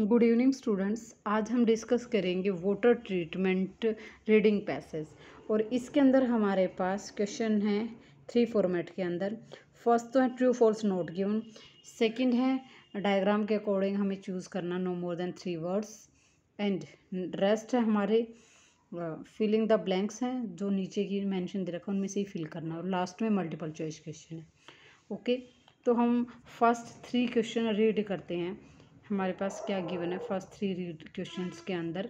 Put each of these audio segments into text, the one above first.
Good evening students आज हम discuss करेंगे वाटर ट्रीटमेंट रीडिंग पैसेज और इसके अंदर हमारे पास क्वेश्चन है थ्री फॉर्मेट के अंदर फर्स्ट तो है true false not given second है डायग्राम के अकॉर्डिंग हमें चूज़ करना no more than three words and rest है हमारे फिलिंग द ब्लैंक्स हैं जो नीचे की मैंशन दे रखा है उनमें से ही फिल करना और लास्ट में मल्टीपल चॉइस क्वेश्चन है ओके okay? तो हम फर्स्ट थ्री क्वेश्चन रीड करते हैं हमारे पास क्या गिवन है फर्स्ट थ्री रीड क्वेश्चन के अंदर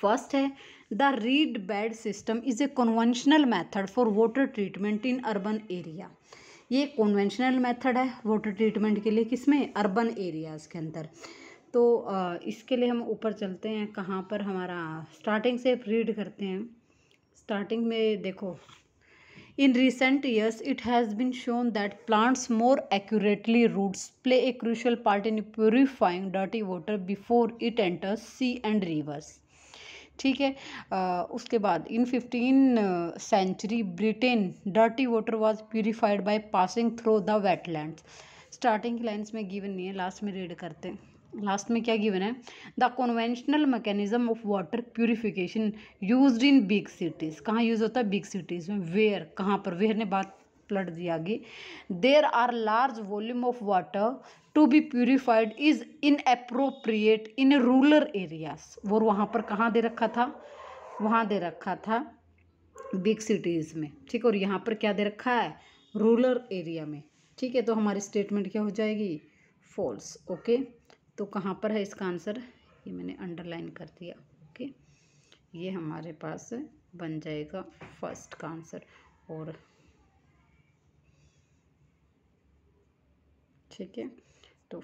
फर्स्ट है the reed bed system is a conventional method for water treatment in urban area ये कन्वेंशनल मेथड है वाटर ट्रीटमेंट के लिए किसमें अर्बन एरियाज़ के अंदर तो इसके लिए हम ऊपर चलते हैं कहाँ पर हमारा स्टार्टिंग से रीड करते हैं स्टार्टिंग में देखो In recent years, it has been shown that plants more accurately roots play a crucial part in purifying dirty water before it enters sea and rivers. ठीक है आ, उसके बाद in fifteen century Britain dirty water was purified by passing through the wetlands starting की lines में given नहीं है last में रीड करते हैं लास्ट में क्या गिवन है the conventional mechanism of water purification used in big cities कहाँ यूज़ होता है बिग सिटीज़ में वेयर कहाँ पर वेयर ने बात प्लट दी आगे there are large volume of water to be purified is inappropriate in rural areas वो वहाँ पर कहाँ दे रखा था वहाँ दे रखा था बिग सिटीज़ में ठीक और यहाँ पर क्या दे रखा है रूरल एरिया में ठीक है तो हमारी स्टेटमेंट क्या हो जाएगी फॉल्स ओके तो कहाँ पर है इसका आंसर ये मैंने अंडरलाइन कर दिया ओके ये हमारे पास बन जाएगा फर्स्ट का आंसर और ठीक है तो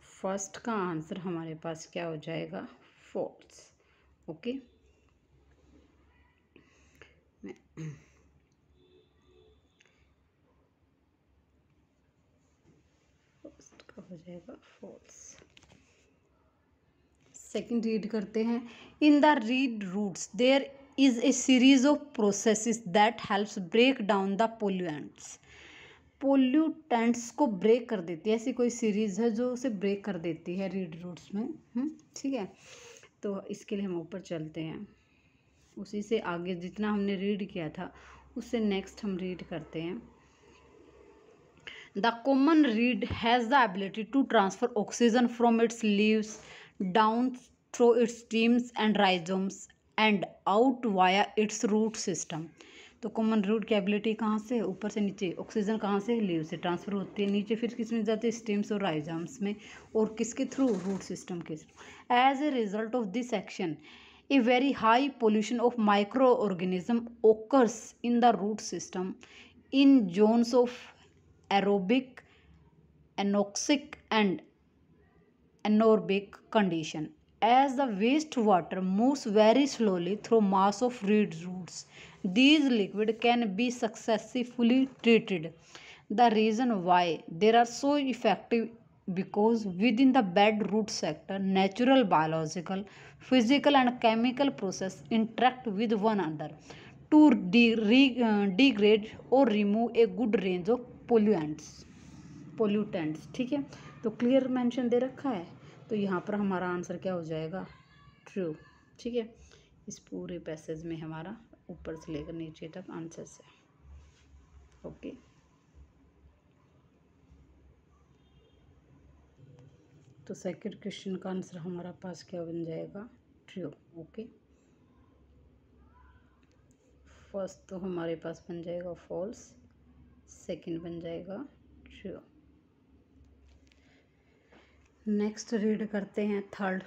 फर्स्ट का आंसर हमारे पास क्या हो जाएगा फोर्थ ओके फर्स्ट का हो जाएगा फोर्थ सेकेंड रीड करते हैं in the reed roots there is a series of process that helps break down the pollutants pollutants को ब्रेक कर देती है ऐसी कोई सीरीज है जो उसे ब्रेक कर देती है रीड रूट्स में हम्म, ठीक है तो इसके लिए हम ऊपर चलते हैं उसी से आगे जितना हमने रीड किया था उससे नेक्स्ट हम रीड करते हैं the common reed has the ability to transfer oxygen from its leaves down through its stems and rhizomes and out via its root system तो कॉमन रूट की एबिलिटी कहाँ से ऊपर से नीचे ऑक्सीजन कहाँ से लीव से ट्रांसफ़र होती है नीचे फिर किसमें जाते हैं स्टेम्स और राइजाम्स में और किसके थ्रू रूट सिस्टम के through as a result of this action a very high pollution of micro organism occurs in the root system in zones of aerobic anoxic and anaerobic condition as the wastewater moves very slowly through mass of reed roots. These liquid can be successfully treated. The reason why they are so effective because within the bed root sector, natural biological, physical and chemical process interact with one another to de re, uh, degrade or remove a good range of pollutants. Pollutants, ठीक है तो clear mention दे रखा है तो यहाँ पर हमारा answer क्या हो जाएगा ट्रू ठीक है इस पूरे पैसेज में हमारा ऊपर से लेकर नीचे तक आंसर है ओके तो सेकंड क्वेश्चन का आंसर हमारा पास क्या बन जाएगा ट्रू ओके फर्स्ट तो हमारे पास बन जाएगा फॉल्स सेकंड बन जाएगा ट्रू नेक्स्ट रीड करते हैं थर्ड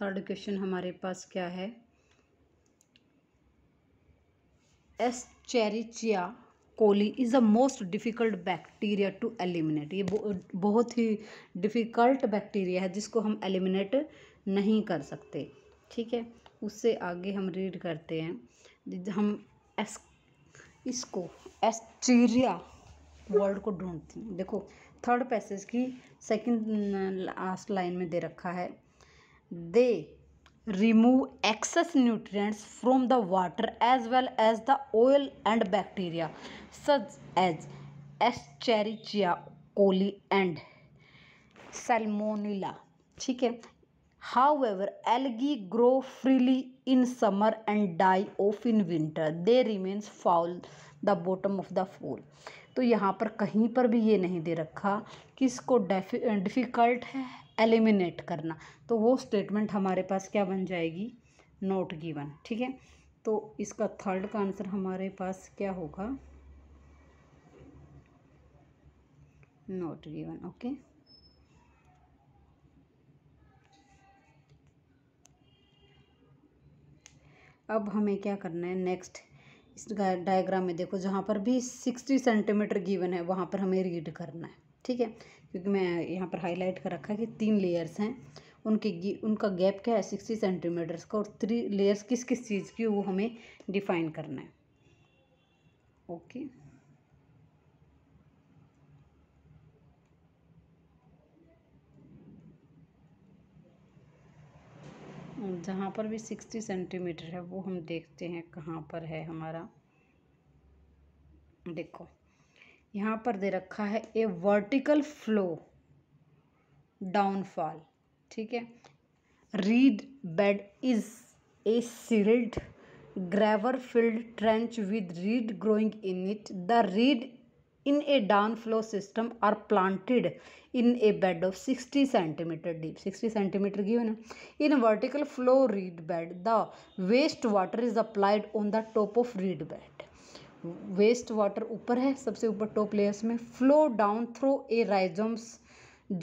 थर्ड क्वेश्चन हमारे पास क्या है Escherichia coli is the most difficult bacteria to eliminate ये बहुत ही डिफ़िकल्ट बैक्टीरिया है जिसको हम एलिमिनेट नहीं कर सकते ठीक है उससे आगे हम रीड करते हैं हम एस इसको एस्टीरिया वर्ड को ढूंढते हैं देखो थर्ड पैसेज की सेकंड लास्ट लाइन में दे रखा है they remove excess nutrients from the water as well as the oil and bacteria such as Escherichia coli and salmonella ठीक है however algae grow freely in summer and die off in winter they remains foul the bottom of the pool तो यहाँ पर कहीं पर भी ये नहीं दे रखा कि इसको डिफ़िकल्ट है एलिमिनेट करना तो वो स्टेटमेंट हमारे पास क्या बन जाएगी नोट गिवन ठीक है तो इसका थर्ड का आंसर हमारे पास क्या होगा नोट गिवन ओके अब हमें क्या करना है नेक्स्ट इस डायग्राम में देखो जहाँ पर भी सिक्सटी सेंटीमीटर गिवन है वहाँ पर हमें रीड करना है ठीक है क्योंकि मैं यहाँ पर हाईलाइट कर रखा है कि तीन लेयर्स हैं उनके उनका गैप क्या है सिक्सटी सेंटीमीटर्स का और थ्री लेयर्स किस किस चीज़ की वो हमें डिफाइन करना है ओके okay. जहाँ पर भी सिक्सटी सेंटीमीटर है वो हम देखते हैं कहाँ पर है हमारा देखो यहाँ पर दे रखा है ए वर्टिकल फ्लो डाउनफॉल ठीक है reed bed is a sealed gravel filled trench with reed growing in it the reed in a downflow system are planted in a bed of 60 centimeter deep 60 centimeter given in a vertical flow reed bed the waste water is applied on the top of reed bed waste water ऊपर है सबसे ऊपर top layers में flow down through a rhizomes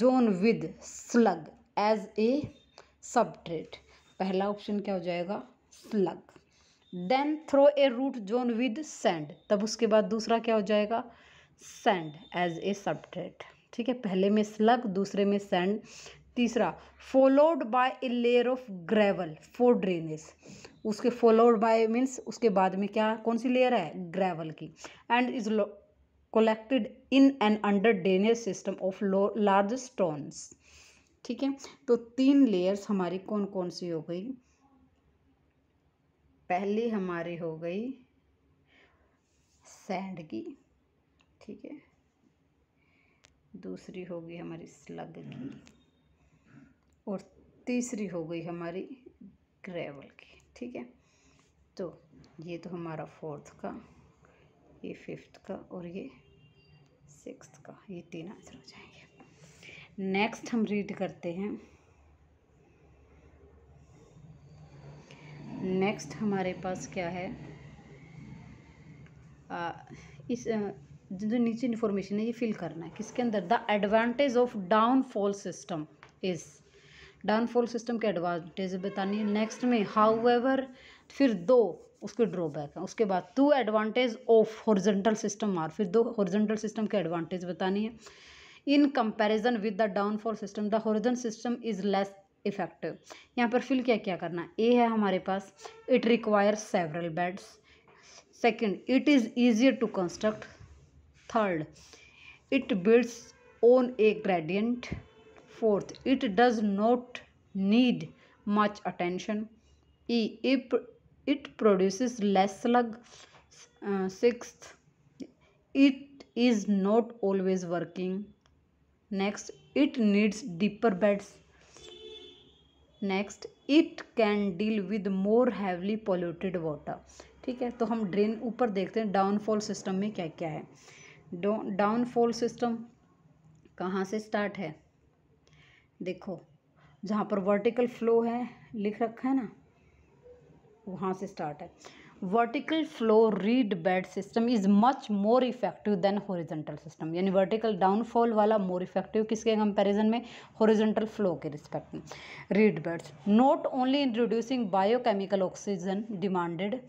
zone with slag as a substrate पहला option क्या हो जाएगा slag then through a root zone with sand तब उसके बाद दूसरा क्या हो जाएगा सेंड एज ए सब्टेट ठीक है पहले में स्लग दूसरे में सेंड तीसरा followed by a layer of gravel for drainage उसके फॉलोड बाय मीन्स उसके बाद में क्या कौन सी लेयर है ग्रेवल की end is in and under drainage system of low large stones ठीक है तो तीन लेयर्स हमारी कौन कौन सी हो गई पहली हमारी हो गई सैंड की ठीक है दूसरी हो गई हमारी स्लग की और तीसरी हो गई हमारी ग्रेवल की ठीक है तो ये तो हमारा फोर्थ का ये फिफ्थ का और ये सिक्स का ये तीन आंसर हो जाएंगे नेक्स्ट हम रीड करते हैं नेक्स्ट हमारे पास क्या है आ, इस आ, जो नीचे इन्फॉर्मेशन है ये फिल करना है किसके अंदर the advantage of downfall system is downfall system के एडवांटेज बतानी है नेक्स्ट में हाउ फिर दो उसके ड्रॉबैक हैं उसके बाद two advantage of horizontal system are फिर दो हॉर्जेंटल सिस्टम के एडवांटेज बतानी है in comparison with the downfall system the horizon system is less effective यहाँ पर फिल क्या क्या करना ए है हमारे पास it requires several beds second it is easier to construct third it builds on a gradient fourth it does not need much attention e it produces less slug uh, sixth it is not always working next it needs deeper beds next it can deal with more heavily polluted water ठीक है तो हम drain ऊपर देखते हैं downfall system में क्या क्या है डाउनफॉल सिस्टम कहाँ से स्टार्ट है देखो जहाँ पर वर्टिकल फ्लो है लिख रखा है ना वहाँ से स्टार्ट है vertical flow reed bed system is much more effective than horizontal system यानी वर्टिकल डाउनफॉल वाला मोर इफेक्टिव किसके कंपैरिजन में हॉरिजेंटल फ्लो के रिस्पेक्ट में reed beds not only in reducing biochemical oxygen demanded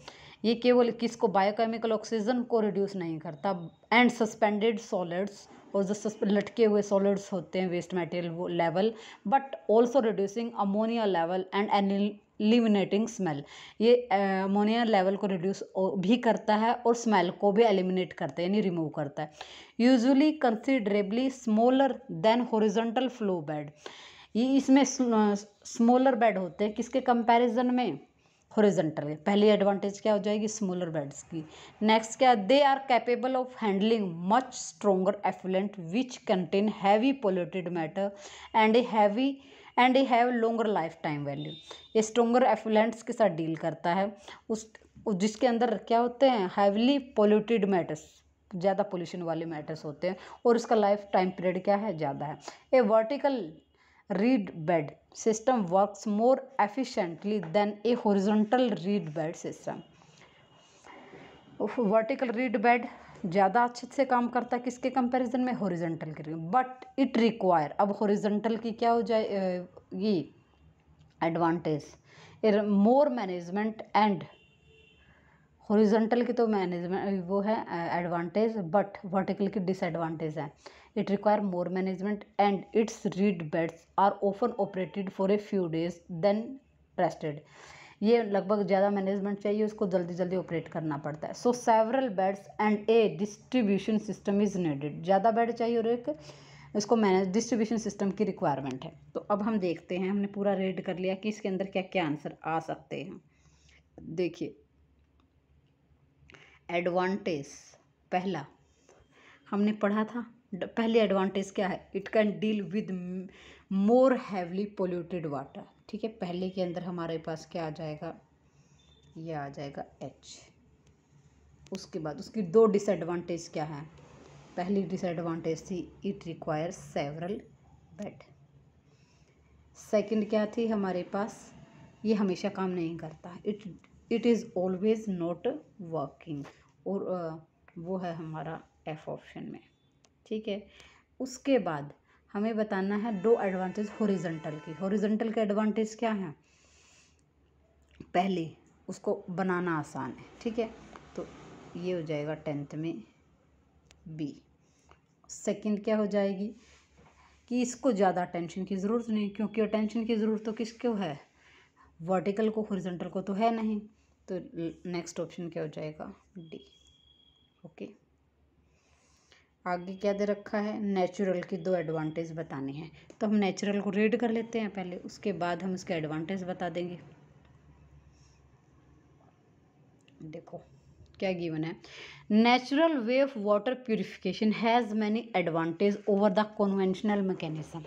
ये केवल किसको बायोकेमिकल ऑक्सीजन को रिड्यूस नहीं करता एंड सस्पेंडेड सॉलिड्स और जो लटके हुए सॉलिड्स होते हैं waste material level but also reducing ammonia level and eliminating smell ये अमोनिया लेवल को रिड्यूस भी करता है और स्मेल को भी एलिमिनेट करता है यानी रिमूव करता है usually considerably smaller than horizontal flow bed ये इसमें स्मॉलर बेड होते हैं किसके कंपेरिजन में हॉरिजेंटल पहली एडवांटेज क्या हो जाएगी स्मॉलर बेड्स की नेक्स्ट क्या they are capable of handling much stronger effluent which contain heavy polluted matter and a heavy and a have longer life time value ये स्ट्रोंगर एफुलेंट्स के साथ डील करता है उस जिसके अंदर क्या होते हैं हैवली पोल्यूटेड मैटर्स ज़्यादा पोल्यूशन वाले मैटर्स होते हैं और उसका लाइफ टाइम पीरियड क्या है ज़्यादा है a vertical reed bed system works more efficiently than a horizontal reed bed system vertical reed bed ज़्यादा अच्छे से काम करता है किसके कंपैरिजन में हॉरिजेंटल के बट इट रिक्वायर अब हॉरिजेंटल की क्या हो जाए ये advantage more management and horizontal की तो मैनेजमेंट वो है एडवांटेज बट वर्टिकल की डिसएडवांटेज है it require more management and its reed beds are open operated for a few days then rested ये लगभग ज़्यादा मैनेजमेंट चाहिए उसको जल्दी जल्दी ऑपरेट करना पड़ता है so several beds and a distribution system is needed ज़्यादा बेड चाहिए और एक इसको मैनेज डिस्ट्रीब्यूशन सिस्टम की रिक्वायरमेंट है तो अब हम देखते हैं हमने पूरा रेड कर लिया कि इसके अंदर क्या क्या आंसर आ सकते हैं देखिए एडवांटेज पहला हमने पढ़ा था पहली एडवांटेज क्या है it can deal with more heavily polluted water ठीक है पहले के अंदर हमारे पास क्या आ जाएगा ये आ जाएगा एच उसके बाद उसकी दो डिसएडवांटेज क्या है पहली डिसएडवांटेज थी it require several bed second क्या थी हमारे पास ये हमेशा काम नहीं करता it it is always not working और वो है हमारा एफ ऑप्शन में ठीक है उसके बाद हमें बताना है दो एडवांटेज हॉरिजेंटल की हॉरिजेंटल के एडवांटेज क्या हैं पहले उसको बनाना आसान है ठीक है तो ये हो जाएगा टेंथ में बी सेकंड क्या हो जाएगी कि इसको ज़्यादा टेंशन की ज़रूरत नहीं क्योंकि टेंशन की ज़रूरत तो किसको है वर्टिकल को हॉरिजेंटल को तो है नहीं तो नेक्स्ट ऑप्शन क्या हो जाएगा डी ओके okay. आगे क्या दे रखा है नेचुरल की दो एडवांटेज बतानी है तो हम नेचुरल को रीड कर लेते हैं पहले उसके बाद हम उसके एडवांटेज बता देंगे देखो क्या गिवन है natural way of water purification has many advantage over the conventional mechanism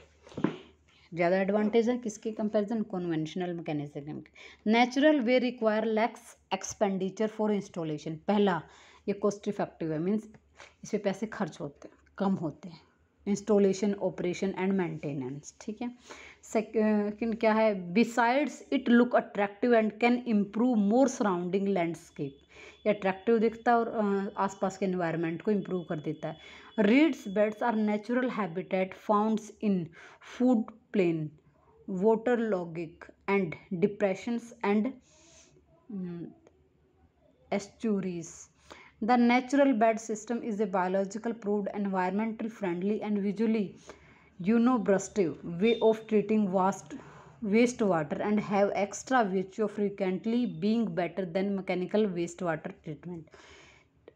ज़्यादा एडवांटेज है किसके कंपैरिजन कन्वेंशनल मैकेनिज्म के natural way require lacks expenditure for installation पहला ये कॉस्ट इफेक्टिव है मीन्स इस पर पैसे खर्च होते हैं कम होते हैं इंस्टॉलेशन ऑपरेशन एंड मेंटेनेंस ठीक है सेकंड क्या है besides it look attractive and can improve more surrounding landscape ये अट्रैक्टिव दिखता है और आसपास के इन्वायरमेंट को इम्प्रूव कर देता है reeds beds are natural habitat founds in flood plain water logged and depressions and estuaries the natural bed system is a biological proved environmental friendly and visually unobtrusive way of treating vast waste water and have extra value frequently being better than mechanical waste water treatment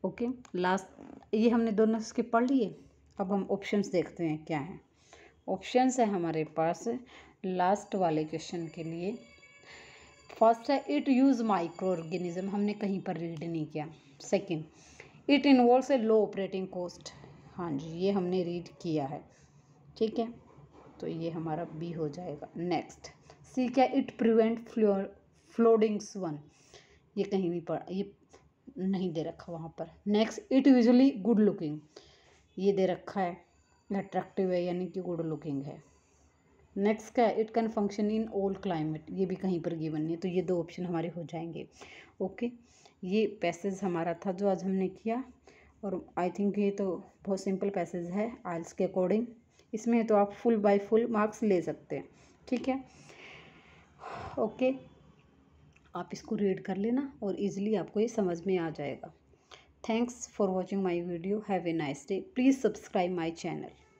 okay last ये हमने दोनों इसके पढ़ लिए अब हम option देखते हैं क्या हैं ऑप्शंस हैं हमारे पास लास्ट वाले क्वेश्चन के लिए फर्स्ट है इट यूज़ माइक्रो ऑर्गेनिज्म हमने कहीं पर रीड नहीं किया second it involve a low operating cost हाँ जी ये हमने रीड किया है ठीक है तो ये हमारा बी हो जाएगा नेक्स्ट सी क्या इट प्रिवेंट फ्लोडिंग्स वन ये कहीं भी पढ़ ये नहीं दे रखा वहाँ पर next it visually good looking ये दे रखा है अट्रैक्टिव है यानी कि गुड लुकिंग है नेक्स्ट का it can function in old climate ये भी कहीं पर गिवन है तो ये दो ऑप्शन हमारे हो जाएंगे ओके okay? ये पैसेज हमारा था जो आज हमने किया और आई थिंक ये तो बहुत सिंपल पैसेज है आइल्स के अकॉर्डिंग इसमें तो आप फुल बाय फुल मार्क्स ले सकते हैं ठीक है ओके okay? आप इसको रीड कर लेना और इजीली आपको ये समझ में आ जाएगा thanks for watching my video have a nice day please subscribe my channel